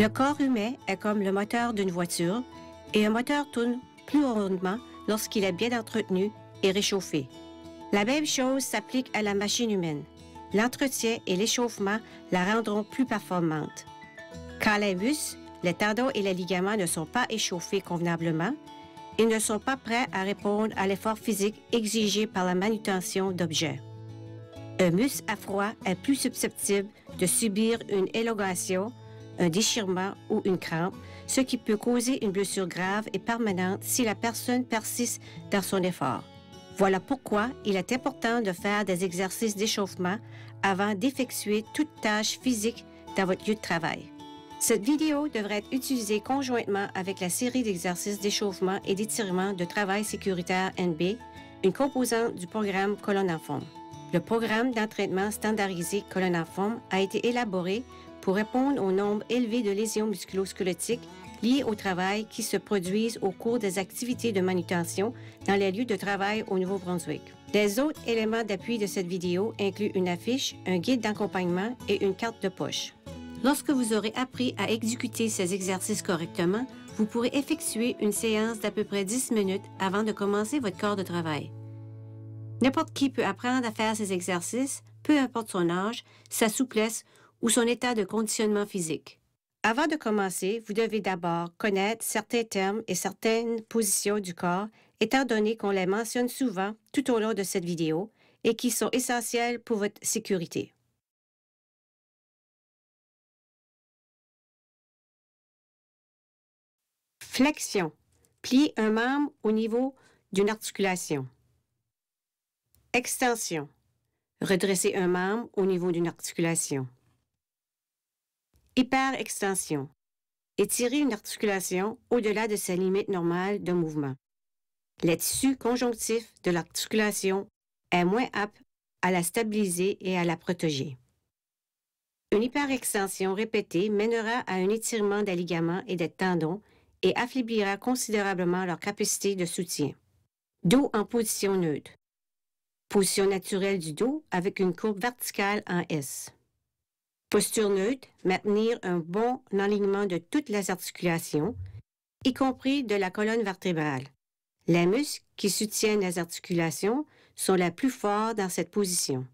Le corps humain est comme le moteur d'une voiture et un moteur tourne plus rondement lorsqu'il est bien entretenu et réchauffé. La même chose s'applique à la machine humaine. L'entretien et l'échauffement la rendront plus performante. Quand les muscles, les tendons et les ligaments ne sont pas échauffés convenablement, ils ne sont pas prêts à répondre à l'effort physique exigé par la manutention d'objets. Un muscle à froid est plus susceptible de subir une élongation un déchirement ou une crampe, ce qui peut causer une blessure grave et permanente si la personne persiste dans son effort. Voilà pourquoi il est important de faire des exercices d'échauffement avant d'effectuer toute tâche physique dans votre lieu de travail. Cette vidéo devrait être utilisée conjointement avec la série d'exercices d'échauffement et d'étirement de travail sécuritaire NB, une composante du programme colonne forme. Le programme d'entraînement standardisé colonne forme a été élaboré pour répondre au nombre élevé de lésions musculosquelettiques liées au travail qui se produisent au cours des activités de manutention dans les lieux de travail au Nouveau-Brunswick. Des autres éléments d'appui de cette vidéo incluent une affiche, un guide d'accompagnement et une carte de poche. Lorsque vous aurez appris à exécuter ces exercices correctement, vous pourrez effectuer une séance d'à peu près 10 minutes avant de commencer votre corps de travail. N'importe qui peut apprendre à faire ces exercices, peu importe son âge, sa souplesse ou son état de conditionnement physique. Avant de commencer, vous devez d'abord connaître certains termes et certaines positions du corps, étant donné qu'on les mentionne souvent tout au long de cette vidéo et qui sont essentiels pour votre sécurité. Flexion. Plie un membre au niveau d'une articulation. Extension. Redresser un membre au niveau d'une articulation. Hyperextension. étirer une articulation au-delà de sa limite normale de mouvement. Le tissu conjonctif de l'articulation est moins apte à la stabiliser et à la protéger. Une hyperextension répétée mènera à un étirement des ligaments et des tendons et affaiblira considérablement leur capacité de soutien. Dos en position neutre. Position naturelle du dos avec une courbe verticale en S. Posture neutre, maintenir un bon alignement de toutes les articulations, y compris de la colonne vertébrale. Les muscles qui soutiennent les articulations sont les plus forts dans cette position.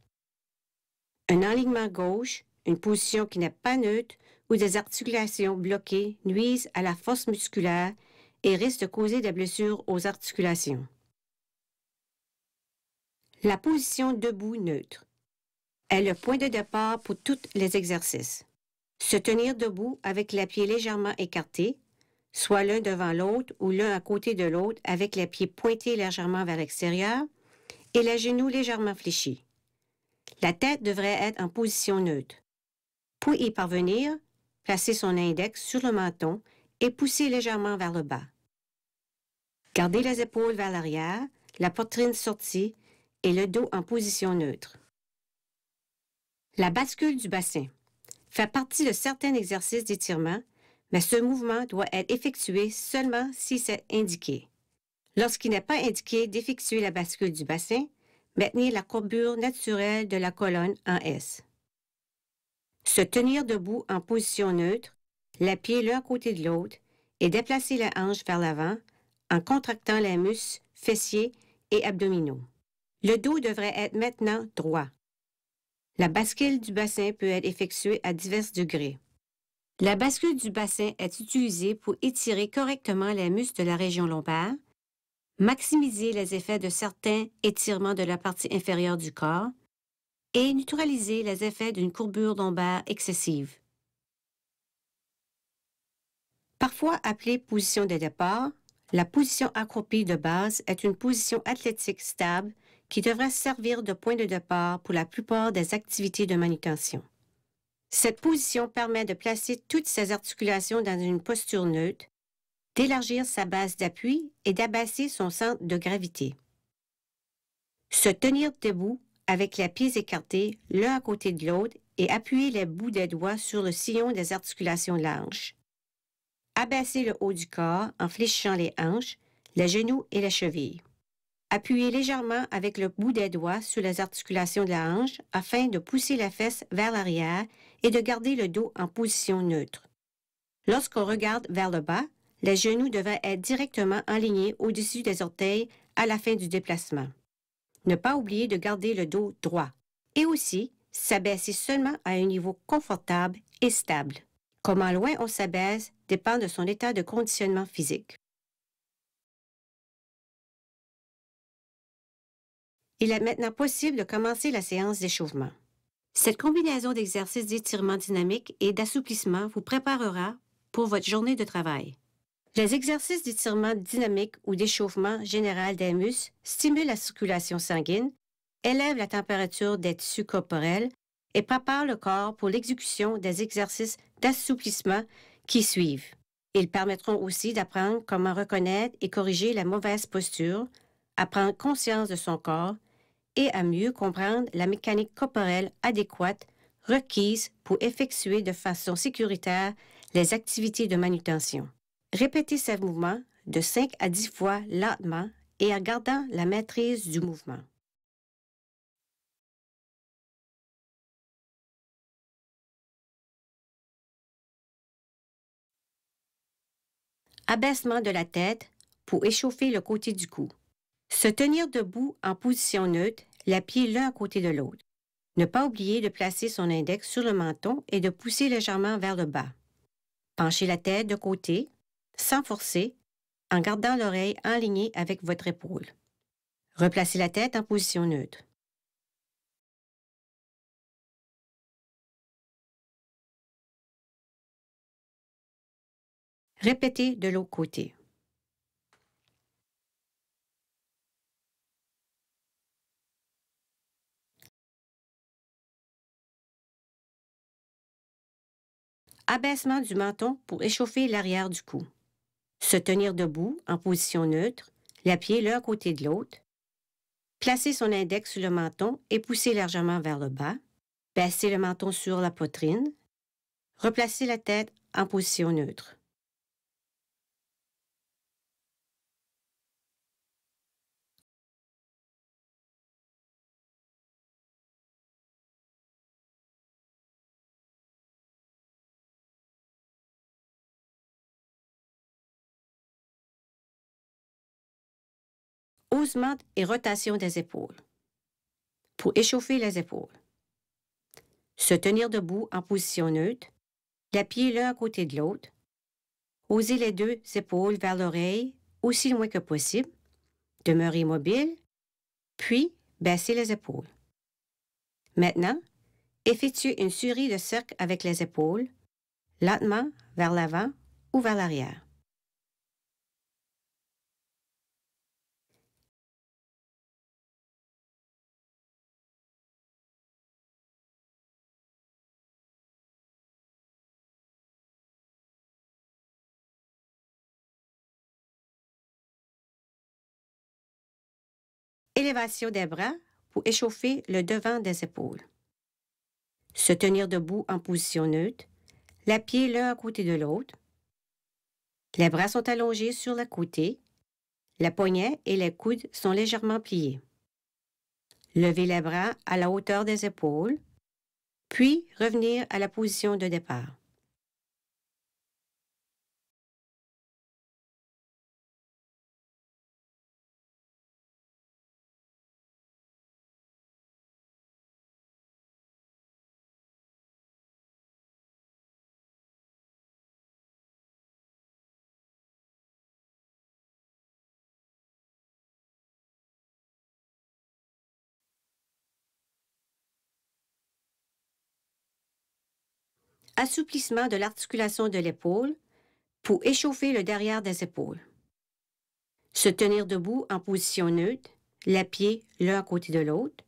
Un alignement gauche, une position qui n'est pas neutre, ou des articulations bloquées nuisent à la force musculaire et risquent de causer des blessures aux articulations. La position debout neutre est le point de départ pour tous les exercices. Se tenir debout avec les pieds légèrement écartés, soit l'un devant l'autre ou l'un à côté de l'autre avec les pieds pointés légèrement vers l'extérieur et les genoux légèrement fléchis. La tête devrait être en position neutre. Pour y parvenir, placez son index sur le menton et poussez légèrement vers le bas. Gardez les épaules vers l'arrière, la poitrine sortie et le dos en position neutre. La bascule du bassin fait partie de certains exercices d'étirement, mais ce mouvement doit être effectué seulement si c'est indiqué. Lorsqu'il n'est pas indiqué d'effectuer la bascule du bassin, maintenez la courbure naturelle de la colonne en S. Se tenir debout en position neutre, les pieds l'un côté de l'autre et déplacer la hanche vers l'avant en contractant les muscles fessiers et abdominaux. Le dos devrait être maintenant droit, la bascule du bassin peut être effectuée à divers degrés. La bascule du bassin est utilisée pour étirer correctement les muscles de la région lombaire, maximiser les effets de certains étirements de la partie inférieure du corps et neutraliser les effets d'une courbure lombaire excessive. Parfois appelée position de départ, la position accroupie de base est une position athlétique stable qui devrait servir de point de départ pour la plupart des activités de manutention. Cette position permet de placer toutes ses articulations dans une posture neutre, d'élargir sa base d'appui et d'abaisser son centre de gravité. Se tenir debout avec les pieds écartés l'un à côté de l'autre et appuyer les bouts des doigts sur le sillon des articulations larges. Abaisser le haut du corps en fléchissant les hanches, les genoux et les chevilles. Appuyez légèrement avec le bout des doigts sur les articulations de la hanche afin de pousser la fesse vers l'arrière et de garder le dos en position neutre. Lorsqu'on regarde vers le bas, les genoux devraient être directement alignés au-dessus des orteils à la fin du déplacement. Ne pas oublier de garder le dos droit et aussi s'abaisser seulement à un niveau confortable et stable. Comment loin on s'abaisse dépend de son état de conditionnement physique. Il est maintenant possible de commencer la séance d'échauffement. Cette combinaison d'exercices d'étirement dynamique et d'assouplissement vous préparera pour votre journée de travail. Les exercices d'étirement dynamique ou d'échauffement général des muscles stimulent la circulation sanguine, élèvent la température des tissus corporels et préparent le corps pour l'exécution des exercices d'assouplissement qui suivent. Ils permettront aussi d'apprendre comment reconnaître et corriger la mauvaise posture, à prendre conscience de son corps et à mieux comprendre la mécanique corporelle adéquate requise pour effectuer de façon sécuritaire les activités de manutention. Répétez ces mouvements de 5 à 10 fois lentement et en gardant la maîtrise du mouvement. Abaissement de la tête pour échauffer le côté du cou. Se tenir debout en position neutre, la pieds l'un à côté de l'autre. Ne pas oublier de placer son index sur le menton et de pousser légèrement vers le bas. Pencher la tête de côté, sans forcer, en gardant l'oreille ligne avec votre épaule. Replacez la tête en position neutre. Répétez de l'autre côté. abaissement du menton pour échauffer l'arrière du cou, se tenir debout en position neutre, pieds l'un côté de l'autre, placer son index sous le menton et pousser largement vers le bas, baisser le menton sur la poitrine, replacer la tête en position neutre. osement et rotation des épaules. Pour échauffer les épaules. Se tenir debout en position neutre, les pieds l'un à côté de l'autre. Oser les deux épaules vers l'oreille aussi loin que possible. Demeurer immobile, puis baisser les épaules. Maintenant, effectuez une série de cercles avec les épaules, lentement vers l'avant ou vers l'arrière. élévation des bras pour échauffer le devant des épaules. Se tenir debout en position neutre, les pieds l'un à côté de l'autre. Les bras sont allongés sur le côté. la poignée et les coudes sont légèrement pliés. lever les bras à la hauteur des épaules, puis revenir à la position de départ. assouplissement de l'articulation de l'épaule pour échauffer le derrière des épaules. Se tenir debout en position neutre, les pieds l'un à côté de l'autre.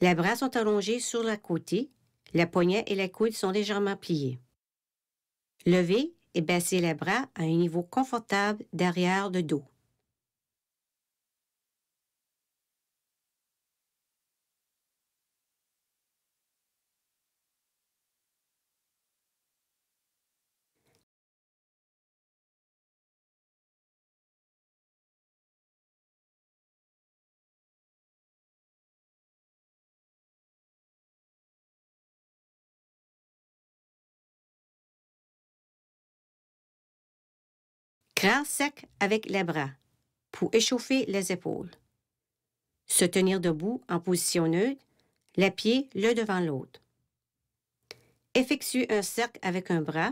Les bras sont allongés sur le côté, la poignée et la coudes sont légèrement pliés. Levez et baissez les bras à un niveau confortable derrière le dos. Grand sec avec les bras pour échauffer les épaules. Se tenir debout en position neutre, les pieds l'un devant l'autre. Effectuez un cercle avec un bras,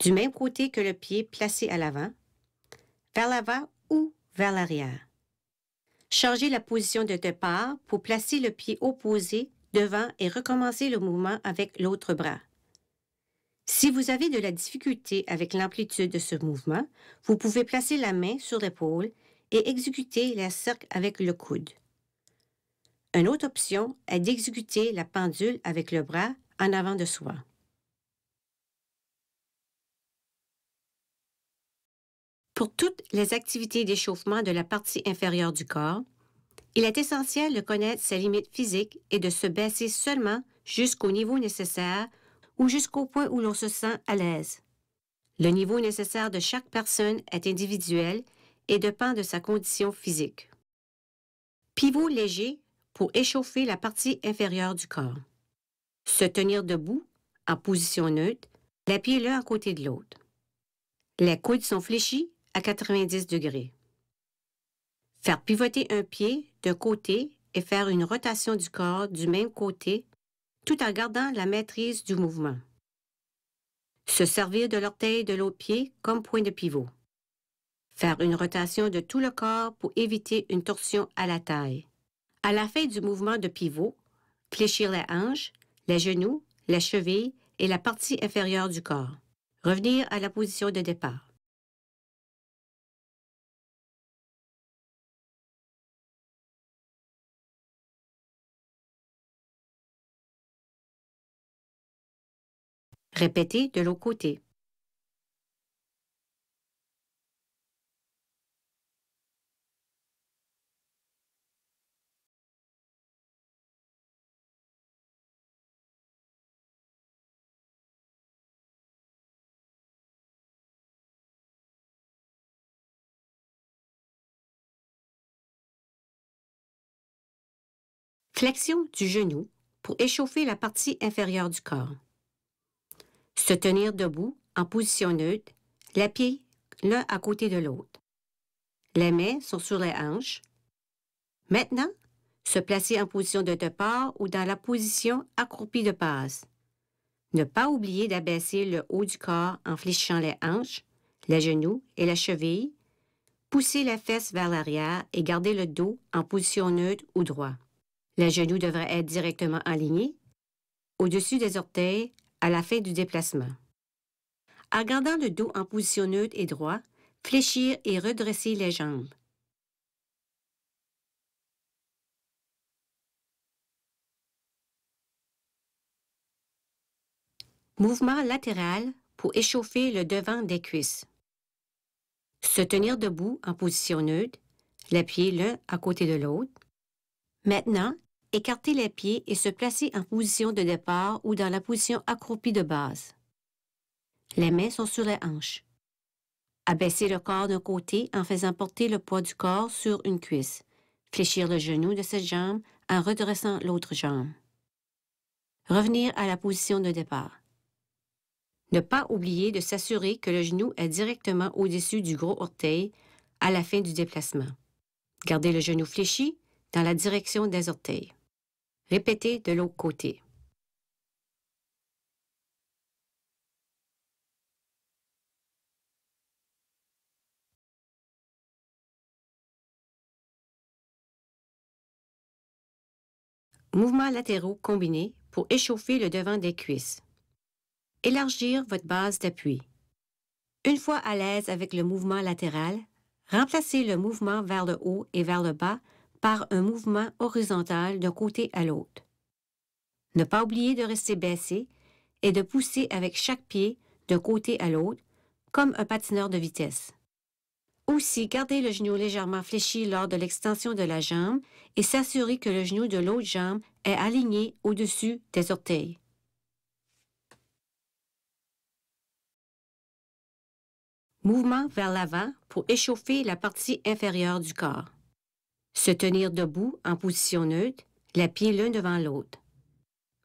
du même côté que le pied placé à l'avant, vers l'avant ou vers l'arrière. Changez la position de départ pour placer le pied opposé devant et recommencer le mouvement avec l'autre bras. Si vous avez de la difficulté avec l'amplitude de ce mouvement, vous pouvez placer la main sur l'épaule et exécuter la cercle avec le coude. Une autre option est d'exécuter la pendule avec le bras en avant de soi. Pour toutes les activités d'échauffement de la partie inférieure du corps, il est essentiel de connaître ses limites physiques et de se baisser seulement jusqu'au niveau nécessaire ou jusqu'au point où l'on se sent à l'aise. Le niveau nécessaire de chaque personne est individuel et dépend de sa condition physique. Pivot léger pour échauffer la partie inférieure du corps. Se tenir debout en position neutre, les pieds l'un à côté de l'autre. Les coudes sont fléchis à 90 degrés. Faire pivoter un pied d'un côté et faire une rotation du corps du même côté tout en gardant la maîtrise du mouvement. Se servir de l'orteil de l'autre pied comme point de pivot. Faire une rotation de tout le corps pour éviter une torsion à la taille. À la fin du mouvement de pivot, fléchir les hanches, les genoux, la cheville et la partie inférieure du corps. Revenir à la position de départ. Répétez de l'autre côté. Flexion du genou pour échauffer la partie inférieure du corps. Se tenir debout en position neutre, les pieds l'un à côté de l'autre. Les mains sont sur les hanches. Maintenant, se placer en position de départ ou dans la position accroupie de base. Ne pas oublier d'abaisser le haut du corps en fléchissant les hanches, les genoux et la cheville. Pousser la fesse vers l'arrière et garder le dos en position neutre ou droit. Les genoux devraient être directement alignés. Au-dessus des orteils, à la fin du déplacement. En gardant le dos en position neutre et droit, fléchir et redresser les jambes. Mouvement latéral pour échauffer le devant des cuisses. Se tenir debout en position neutre, les pieds l'un à côté de l'autre. Maintenant, écarter les pieds et se placer en position de départ ou dans la position accroupie de base. Les mains sont sur les hanches. Abaisser le corps d'un côté en faisant porter le poids du corps sur une cuisse. Fléchir le genou de cette jambe en redressant l'autre jambe. Revenir à la position de départ. Ne pas oublier de s'assurer que le genou est directement au-dessus du gros orteil à la fin du déplacement. Gardez le genou fléchi dans la direction des orteils. Répétez de l'autre côté. Mouvements latéraux combinés pour échauffer le devant des cuisses. Élargir votre base d'appui. Une fois à l'aise avec le mouvement latéral, remplacez le mouvement vers le haut et vers le bas par un mouvement horizontal d'un côté à l'autre. Ne pas oublier de rester baissé et de pousser avec chaque pied d'un côté à l'autre, comme un patineur de vitesse. Aussi, gardez le genou légèrement fléchi lors de l'extension de la jambe et s'assurer que le genou de l'autre jambe est aligné au-dessus des orteils. Mouvement vers l'avant pour échauffer la partie inférieure du corps se tenir debout en position neutre, les pieds l'un devant l'autre.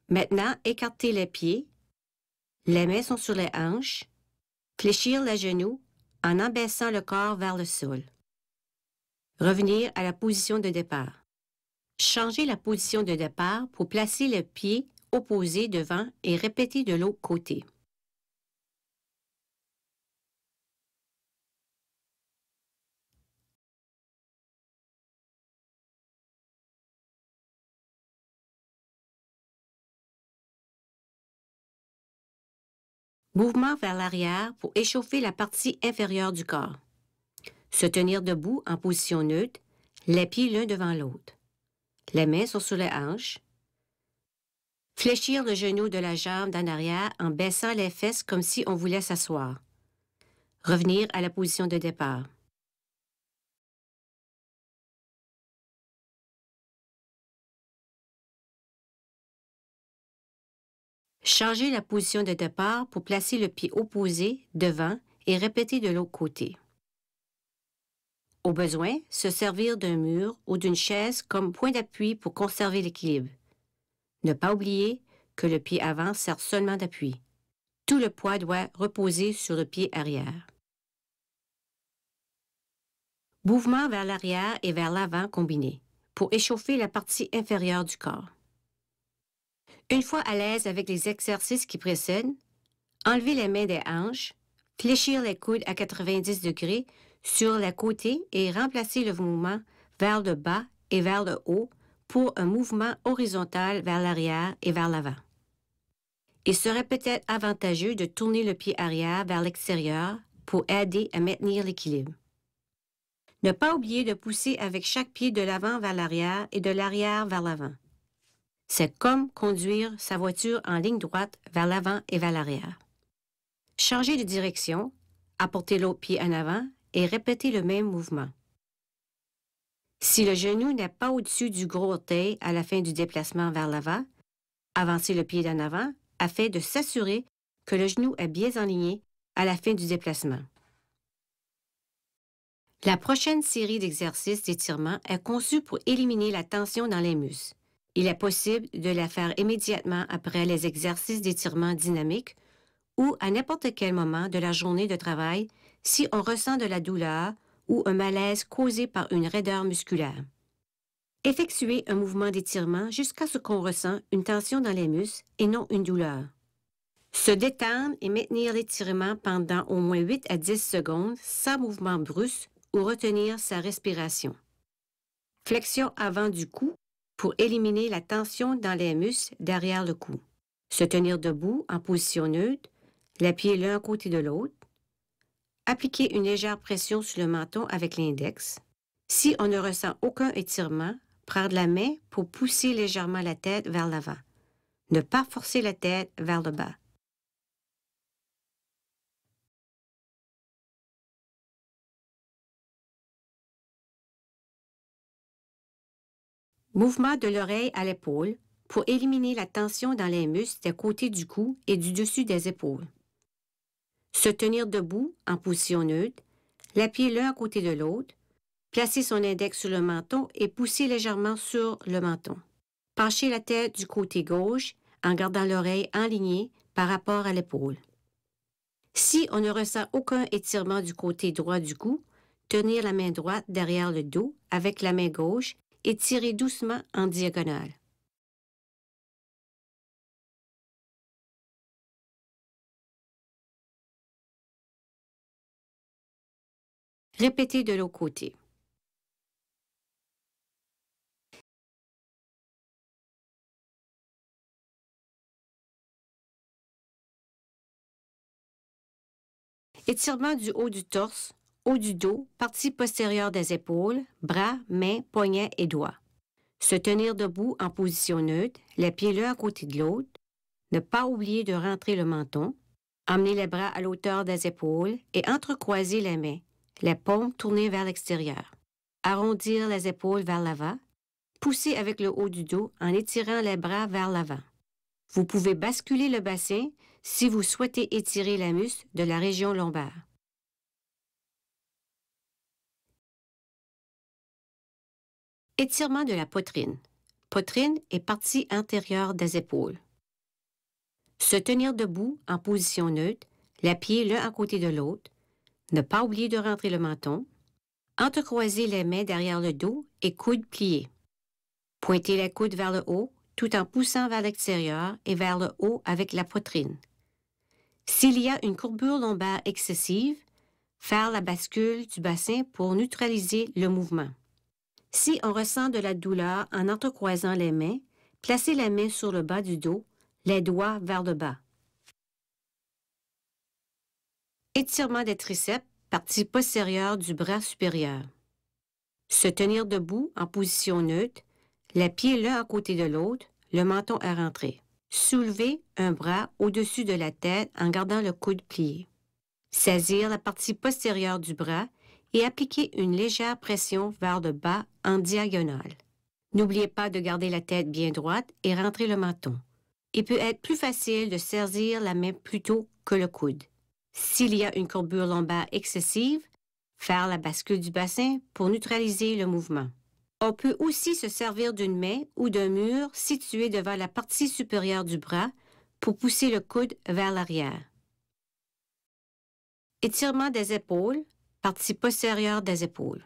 Maintenant, écartez les pieds, les mains sont sur les hanches, fléchir les genoux en abaissant le corps vers le sol. Revenir à la position de départ. Changer la position de départ pour placer le pied opposé devant et répéter de l'autre côté. Mouvement vers l'arrière pour échauffer la partie inférieure du corps. Se tenir debout en position neutre, les pieds l'un devant l'autre. Les mains sont sous les hanches. Fléchir le genou de la jambe d'en arrière en baissant les fesses comme si on voulait s'asseoir. Revenir à la position de départ. Changez la position de départ pour placer le pied opposé devant et répéter de l'autre côté. Au besoin, se servir d'un mur ou d'une chaise comme point d'appui pour conserver l'équilibre. Ne pas oublier que le pied avant sert seulement d'appui. Tout le poids doit reposer sur le pied arrière. Mouvement vers l'arrière et vers l'avant combiné pour échauffer la partie inférieure du corps. Une fois à l'aise avec les exercices qui précèdent, enlevez les mains des hanches, fléchir les coudes à 90 degrés sur les côtés et remplacer le mouvement vers le bas et vers le haut pour un mouvement horizontal vers l'arrière et vers l'avant. Il serait peut-être avantageux de tourner le pied arrière vers l'extérieur pour aider à maintenir l'équilibre. Ne pas oublier de pousser avec chaque pied de l'avant vers l'arrière et de l'arrière vers l'avant. C'est comme conduire sa voiture en ligne droite vers l'avant et vers l'arrière. Changez de direction, apportez l'autre pied en avant et répétez le même mouvement. Si le genou n'est pas au-dessus du gros orteil à la fin du déplacement vers l'avant, avancez le pied en avant afin de s'assurer que le genou est bien aligné à la fin du déplacement. La prochaine série d'exercices d'étirement est conçue pour éliminer la tension dans les muscles. Il est possible de la faire immédiatement après les exercices d'étirement dynamique ou à n'importe quel moment de la journée de travail si on ressent de la douleur ou un malaise causé par une raideur musculaire. Effectuez un mouvement d'étirement jusqu'à ce qu'on ressent une tension dans les muscles et non une douleur. Se détendre et maintenir l'étirement pendant au moins 8 à 10 secondes sans mouvement brusque ou retenir sa respiration. Flexion avant du cou pour éliminer la tension dans les muscles derrière le cou. Se tenir debout en position neutre, les pieds l'un côté de l'autre. Appliquer une légère pression sur le menton avec l'index. Si on ne ressent aucun étirement, prendre la main pour pousser légèrement la tête vers l'avant. Ne pas forcer la tête vers le bas. Mouvement de l'oreille à l'épaule pour éliminer la tension dans les muscles des côtés du cou et du dessus des épaules. Se tenir debout en position neutre, les pieds l'un à côté de l'autre, placer son index sur le menton et pousser légèrement sur le menton. Pencher la tête du côté gauche en gardant l'oreille enlignée par rapport à l'épaule. Si on ne ressent aucun étirement du côté droit du cou, tenir la main droite derrière le dos avec la main gauche Étirez doucement en diagonale. Répétez de l'autre côté. Étirement du haut du torse haut du dos, partie postérieure des épaules, bras, mains, poignets et doigts. Se tenir debout en position neutre, les pieds l'un à côté de l'autre. Ne pas oublier de rentrer le menton. Amener les bras à l'auteur des épaules et entrecroiser les mains, les paumes tournées vers l'extérieur. Arrondir les épaules vers l'avant. Pousser avec le haut du dos en étirant les bras vers l'avant. Vous pouvez basculer le bassin si vous souhaitez étirer la muscle de la région lombaire. Étirement de la poitrine. Poitrine et partie antérieure des épaules. Se tenir debout en position neutre, les pieds l'un à côté de l'autre. Ne pas oublier de rentrer le menton. Entrecroiser les mains derrière le dos et coudes pliés. Pointer les coudes vers le haut tout en poussant vers l'extérieur et vers le haut avec la poitrine. S'il y a une courbure lombaire excessive, faire la bascule du bassin pour neutraliser le mouvement. Si on ressent de la douleur en entrecroisant les mains, placez la main sur le bas du dos, les doigts vers le bas. Étirement des triceps, partie postérieure du bras supérieur. Se tenir debout en position neutre, les pieds l'un à côté de l'autre, le menton à rentrer. Soulever un bras au-dessus de la tête en gardant le coude plié. Saisir la partie postérieure du bras et appliquez une légère pression vers le bas en diagonale. N'oubliez pas de garder la tête bien droite et rentrer le menton. Il peut être plus facile de saisir la main plutôt que le coude. S'il y a une courbure lombaire excessive, faire la bascule du bassin pour neutraliser le mouvement. On peut aussi se servir d'une main ou d'un mur situé devant la partie supérieure du bras pour pousser le coude vers l'arrière. Étirement des épaules, partie postérieure des épaules.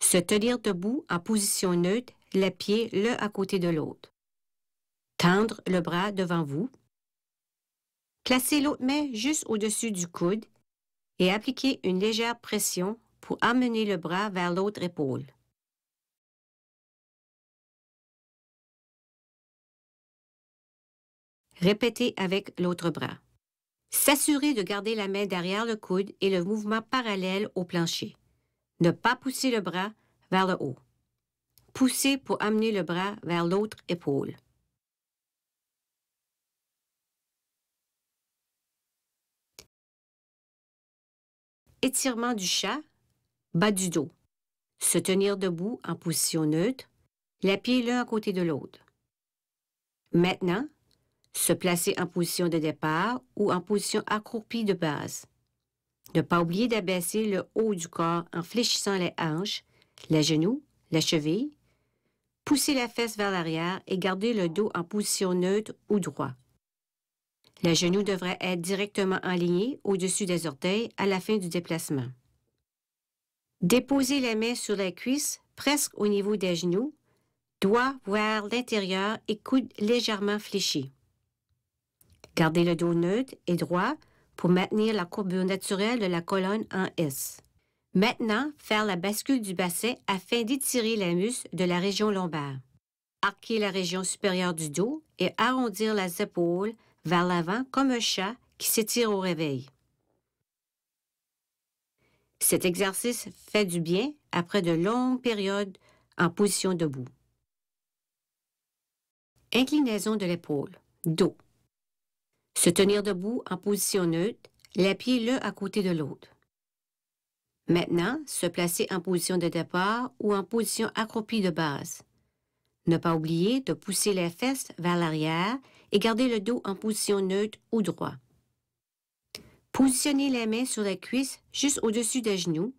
Se tenir debout en position neutre, les pieds l'un à côté de l'autre. Tendre le bras devant vous. Placez l'autre main juste au-dessus du coude et appliquer une légère pression pour amener le bras vers l'autre épaule. Répétez avec l'autre bras. S'assurer de garder la main derrière le coude et le mouvement parallèle au plancher. Ne pas pousser le bras vers le haut. Pousser pour amener le bras vers l'autre épaule. Étirement du chat, bas du dos. Se tenir debout en position neutre, les pieds l'un à côté de l'autre. Maintenant, se placer en position de départ ou en position accroupie de base. Ne pas oublier d'abaisser le haut du corps en fléchissant les hanches, les genoux, la cheville. Pousser la fesse vers l'arrière et garder le dos en position neutre ou droit. Les genoux devraient être directement alignés au-dessus des orteils à la fin du déplacement. Déposez les mains sur la cuisse presque au niveau des genoux, doigts vers l'intérieur et coudes légèrement fléchis. Gardez le dos neutre et droit pour maintenir la courbure naturelle de la colonne en S. Maintenant, faire la bascule du bassin afin d'étirer la muscle de la région lombaire. Arquer la région supérieure du dos et arrondir les épaules vers l'avant comme un chat qui s'étire au réveil. Cet exercice fait du bien après de longues périodes en position debout. Inclinaison de l'épaule, dos. Se tenir debout en position neutre, les pieds l'un à côté de l'autre. Maintenant, se placer en position de départ ou en position accroupie de base. Ne pas oublier de pousser les fesses vers l'arrière et garder le dos en position neutre ou droit. Positionnez les mains sur les cuisses juste au-dessus des genoux,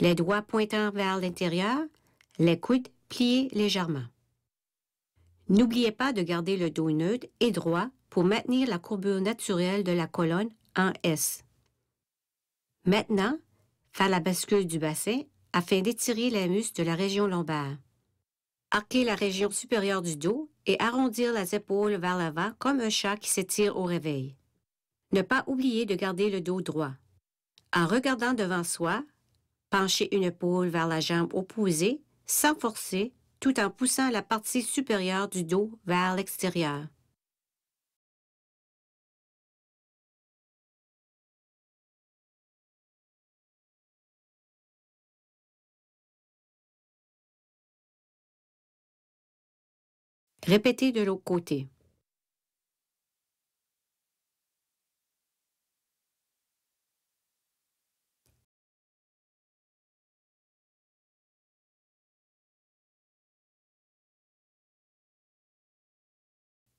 les doigts pointant vers l'intérieur, les coudes pliés légèrement. N'oubliez pas de garder le dos neutre et droit pour maintenir la courbure naturelle de la colonne en S. Maintenant, faire la bascule du bassin afin d'étirer les muscles de la région lombaire. Arquer la région supérieure du dos et arrondir les épaules vers l'avant comme un chat qui s'étire au réveil. Ne pas oublier de garder le dos droit. En regardant devant soi, penchez une épaule vers la jambe opposée sans forcer tout en poussant la partie supérieure du dos vers l'extérieur. Répétez de l'autre côté.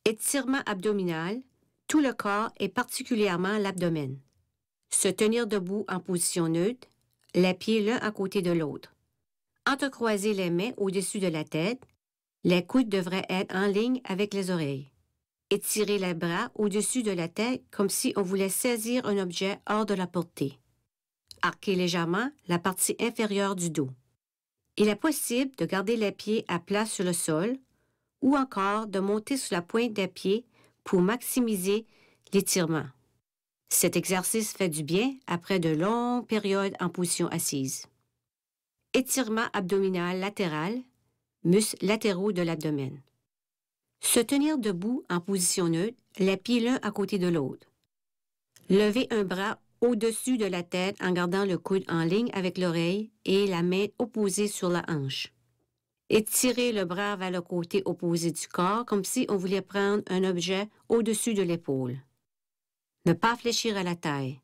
Étirement abdominal, tout le corps et particulièrement l'abdomen. Se tenir debout en position neutre, les pieds l'un à côté de l'autre. Entrecroiser les mains au-dessus de la tête les coudes devraient être en ligne avec les oreilles. Étirez les bras au-dessus de la tête comme si on voulait saisir un objet hors de la portée. Arquez légèrement la partie inférieure du dos. Il est possible de garder les pieds à plat sur le sol ou encore de monter sur la pointe des pieds pour maximiser l'étirement. Cet exercice fait du bien après de longues périodes en position assise. Étirement abdominal latéral Mus latéraux de l'abdomen. Se tenir debout en position neutre, les pieds l'un à côté de l'autre. Lever un bras au-dessus de la tête en gardant le coude en ligne avec l'oreille et la main opposée sur la hanche. Étirer le bras vers le côté opposé du corps comme si on voulait prendre un objet au-dessus de l'épaule. Ne pas fléchir à la taille.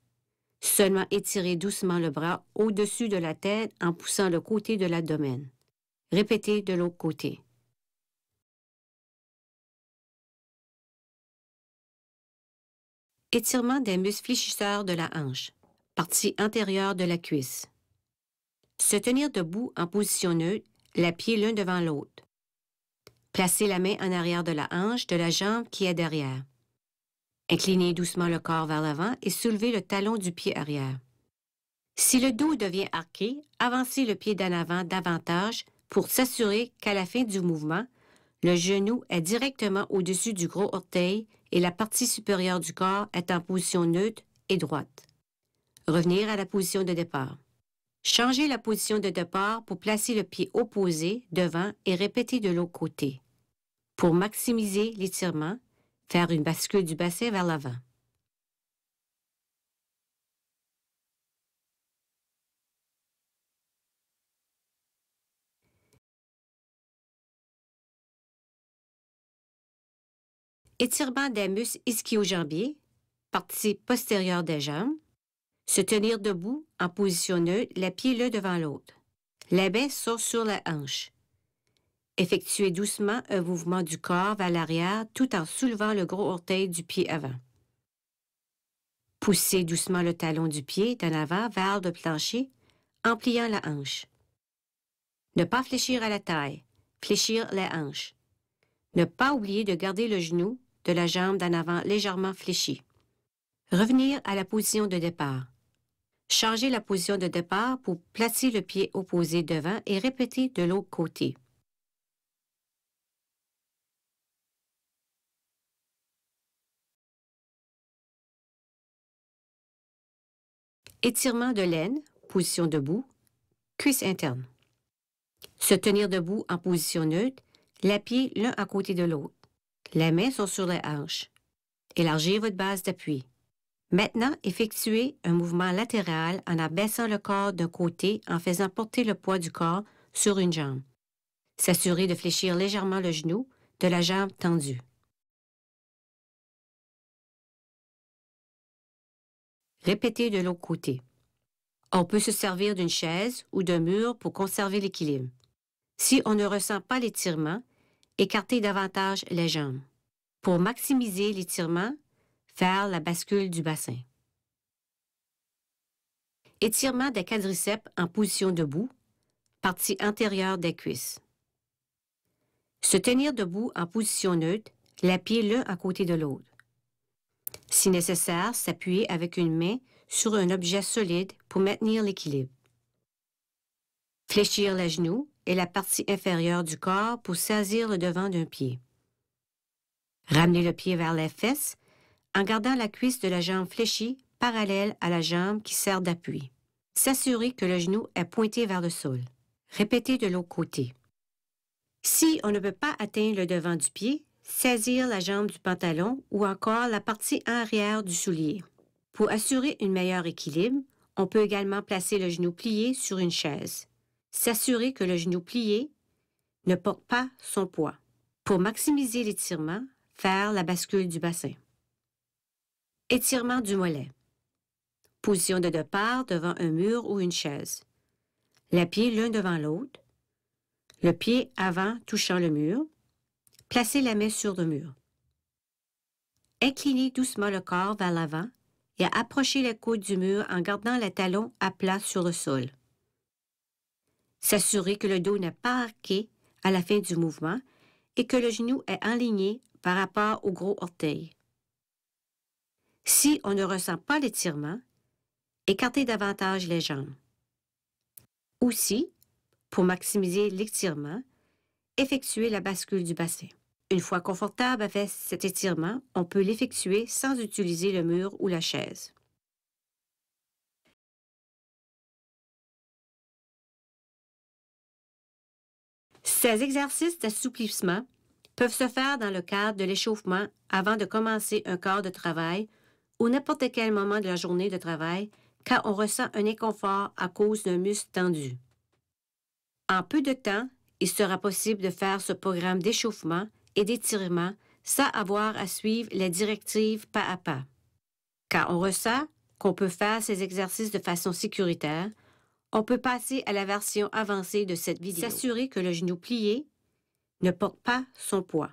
Seulement étirer doucement le bras au-dessus de la tête en poussant le côté de l'abdomen. Répétez de l'autre côté. Étirement des muscles fléchisseurs de la hanche, partie antérieure de la cuisse. Se tenir debout en position neutre, la pied l'un devant l'autre. Placez la main en arrière de la hanche de la jambe qui est derrière. Inclinez doucement le corps vers l'avant et soulevez le talon du pied arrière. Si le dos devient arqué, avancez le pied d'en avant davantage pour s'assurer qu'à la fin du mouvement, le genou est directement au-dessus du gros orteil et la partie supérieure du corps est en position neutre et droite. Revenir à la position de départ. Changer la position de départ pour placer le pied opposé devant et répéter de l'autre côté. Pour maximiser l'étirement, faire une bascule du bassin vers l'avant. étirement des muscles ischio jambier partie postérieure des jambes, se tenir debout en position neutre, les pieds l'un devant l'autre. La baisse sort sur la hanche. Effectuez doucement un mouvement du corps vers l'arrière tout en soulevant le gros orteil du pied avant. Poussez doucement le talon du pied d'en avant vers le plancher en pliant la hanche. Ne pas fléchir à la taille, fléchir la hanche. Ne pas oublier de garder le genou de la jambe d'en avant légèrement fléchie. Revenir à la position de départ. Changer la position de départ pour placer le pied opposé devant et répéter de l'autre côté. Étirement de laine, position debout, cuisse interne. Se tenir debout en position neutre, la pied l'un à côté de l'autre. Les mains sont sur les hanches. Élargir votre base d'appui. Maintenant, effectuez un mouvement latéral en abaissant le corps d'un côté en faisant porter le poids du corps sur une jambe. S'assurez de fléchir légèrement le genou de la jambe tendue. Répétez de l'autre côté. On peut se servir d'une chaise ou d'un mur pour conserver l'équilibre. Si on ne ressent pas l'étirement, écarter davantage les jambes. Pour maximiser l'étirement, faire la bascule du bassin. Étirement des quadriceps en position debout, partie antérieure des cuisses. Se tenir debout en position neutre, les pieds l'un à côté de l'autre. Si nécessaire, s'appuyer avec une main sur un objet solide pour maintenir l'équilibre. Fléchir les genoux, et la partie inférieure du corps pour saisir le devant d'un pied. Ramenez le pied vers les fesses en gardant la cuisse de la jambe fléchie parallèle à la jambe qui sert d'appui. S'assurer que le genou est pointé vers le sol. Répétez de l'autre côté. Si on ne peut pas atteindre le devant du pied, saisir la jambe du pantalon ou encore la partie arrière du soulier. Pour assurer un meilleur équilibre, on peut également placer le genou plié sur une chaise. S'assurer que le genou plié ne porte pas son poids. Pour maximiser l'étirement, faire la bascule du bassin. Étirement du mollet. Position de départ devant un mur ou une chaise. Les pieds l'un devant l'autre. Le pied avant touchant le mur. Placez la main sur le mur. Inclinez doucement le corps vers l'avant et approchez les coudes du mur en gardant les talons à plat sur le sol. S'assurer que le dos n'est pas arqué à la fin du mouvement et que le genou est aligné par rapport au gros orteil. Si on ne ressent pas l'étirement, écartez davantage les jambes. Aussi, pour maximiser l'étirement, effectuez la bascule du bassin. Une fois confortable avec cet étirement, on peut l'effectuer sans utiliser le mur ou la chaise. Ces exercices d'assouplissement peuvent se faire dans le cadre de l'échauffement avant de commencer un corps de travail ou n'importe quel moment de la journée de travail quand on ressent un inconfort à cause d'un muscle tendu. En peu de temps, il sera possible de faire ce programme d'échauffement et d'étirement sans avoir à suivre les directives pas à pas. Quand on ressent qu'on peut faire ces exercices de façon sécuritaire, on peut passer à la version avancée de cette vidéo. S'assurer que le genou plié ne porte pas son poids.